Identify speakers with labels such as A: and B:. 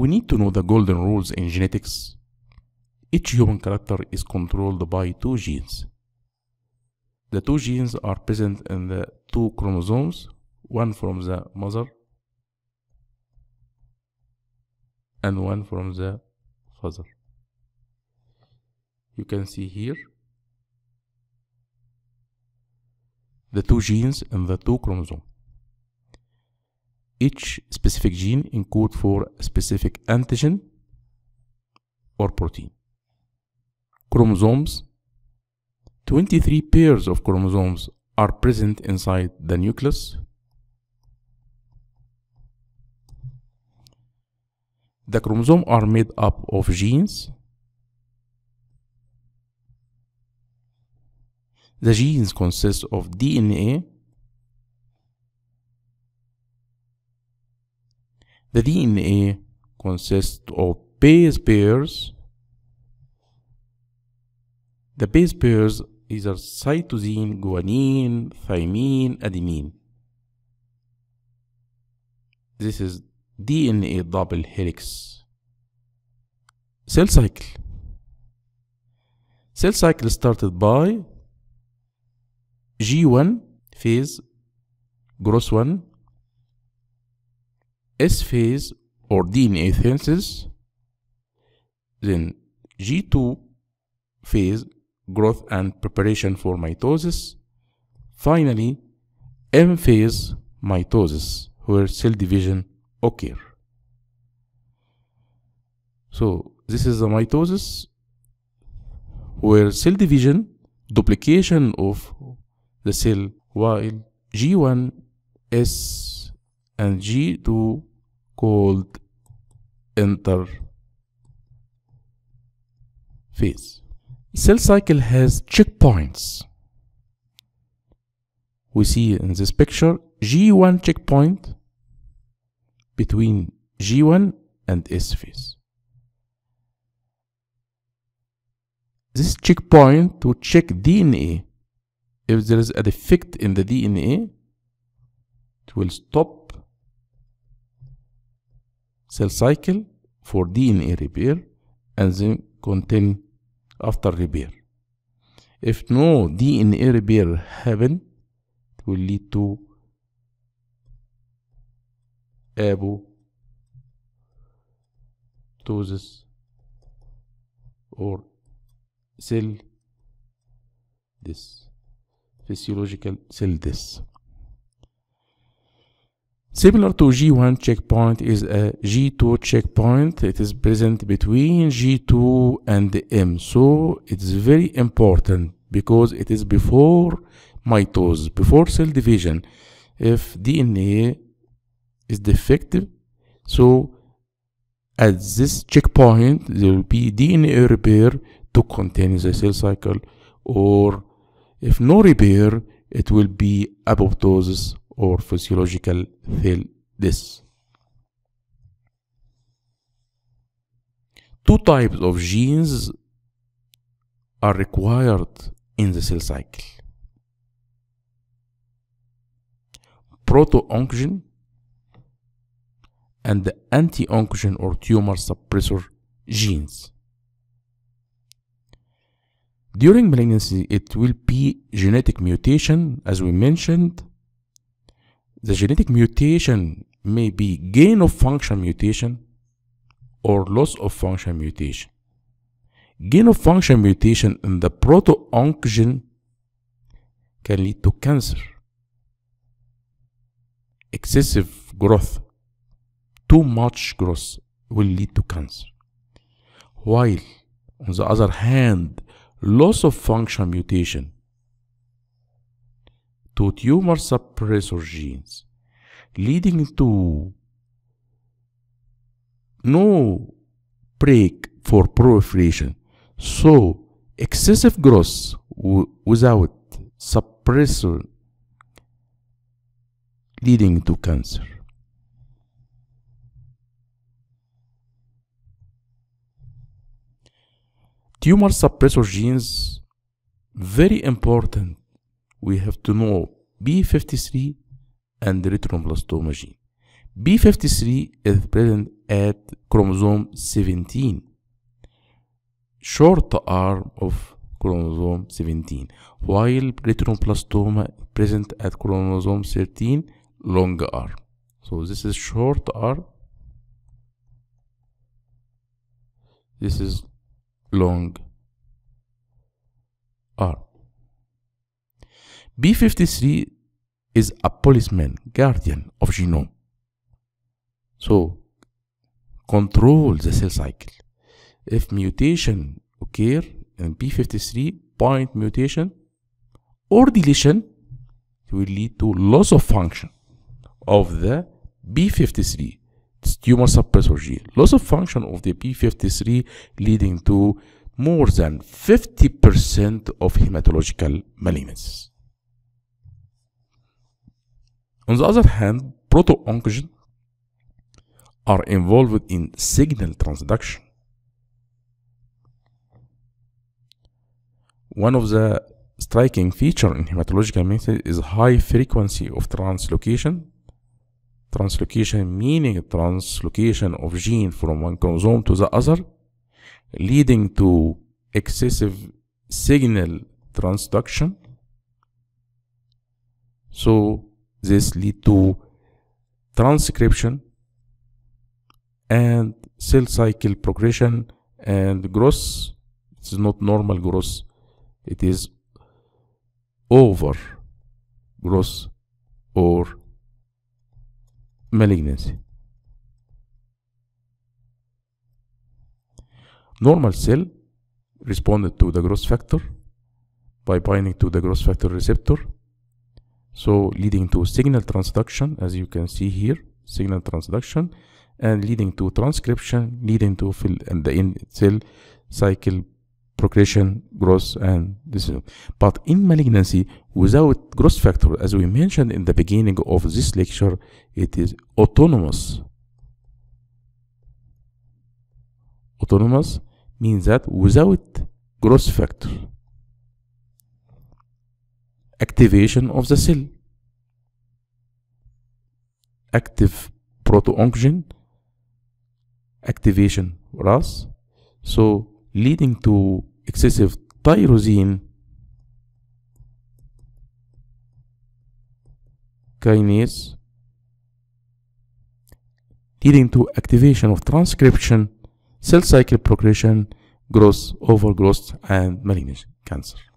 A: We need to know the golden rules in genetics. Each human character is controlled by two genes. The two genes are present in the two chromosomes, one from the mother and one from the father. You can see here the two genes in the two chromosomes each specific gene encode for a specific antigen or protein. Chromosomes 23 pairs of chromosomes are present inside the nucleus. The chromosomes are made up of genes. The genes consist of DNA The DNA consists of base pairs. The base pairs these are cytosine, guanine, thymine, adenine. This is DNA double helix. Cell cycle. Cell cycle started by G1 phase, gross 1, S phase or DNA synthesis, then G2 phase growth and preparation for mitosis, finally M phase mitosis where cell division occur. So this is the mitosis where cell division duplication of the cell while G1 S and G2 called interphase. Cell cycle has checkpoints. We see in this picture G1 checkpoint between G1 and S phase. This checkpoint to check DNA. If there is a defect in the DNA, it will stop cell cycle for DNA repair and then continue after repair. If no DNA repair happen, it will lead to apoptosis or cell death, physiological cell death. Similar to G1 checkpoint is a G2 checkpoint. It is present between G2 and M. So it's very important because it is before mitosis, before cell division. If DNA is defective, so at this checkpoint, there will be DNA repair to continue the cell cycle, or if no repair, it will be apoptosis or physiological This Two types of genes are required in the cell cycle. Proto-oncogen and the anti-oncogen or tumor suppressor genes. During malignancy, it will be genetic mutation, as we mentioned, the genetic mutation may be gain of function mutation or loss of function mutation. Gain of function mutation in the proto-oncogen can lead to cancer, excessive growth, too much growth will lead to cancer. While on the other hand, loss of function mutation to tumor suppressor genes, leading to no break for proliferation. So, excessive growth without suppressor leading to cancer. Tumor suppressor genes very important we have to know B53 and retinoblastoma gene. B53 is present at chromosome 17, short arm of chromosome 17, while retinoblastoma present at chromosome 13, long arm. So this is short arm, this is long arm. B53 is a policeman, guardian of genome. So, control the cell cycle. If mutation occur in B53 point mutation or deletion, it will lead to loss of function of the B53 tumor suppressor gene. Loss of function of the B53 leading to more than 50% of hematological malignancies. On the other hand, proto oncogenes are involved in signal transduction. One of the striking features in hematological method is high frequency of translocation. Translocation meaning translocation of gene from one chromosome to the other, leading to excessive signal transduction. So this lead to transcription and cell cycle progression and growth it is not normal growth it is over growth or malignancy normal cell responded to the growth factor by binding to the growth factor receptor so leading to signal transduction as you can see here signal transduction and leading to transcription leading to fill and the in cell cycle progression, growth and this but in malignancy without growth factor as we mentioned in the beginning of this lecture it is autonomous autonomous means that without growth factor activation of the cell. Active proto-oncogen activation RAS so leading to excessive tyrosine kinase leading to activation of transcription cell cycle progression growth overgrowth and malignant cancer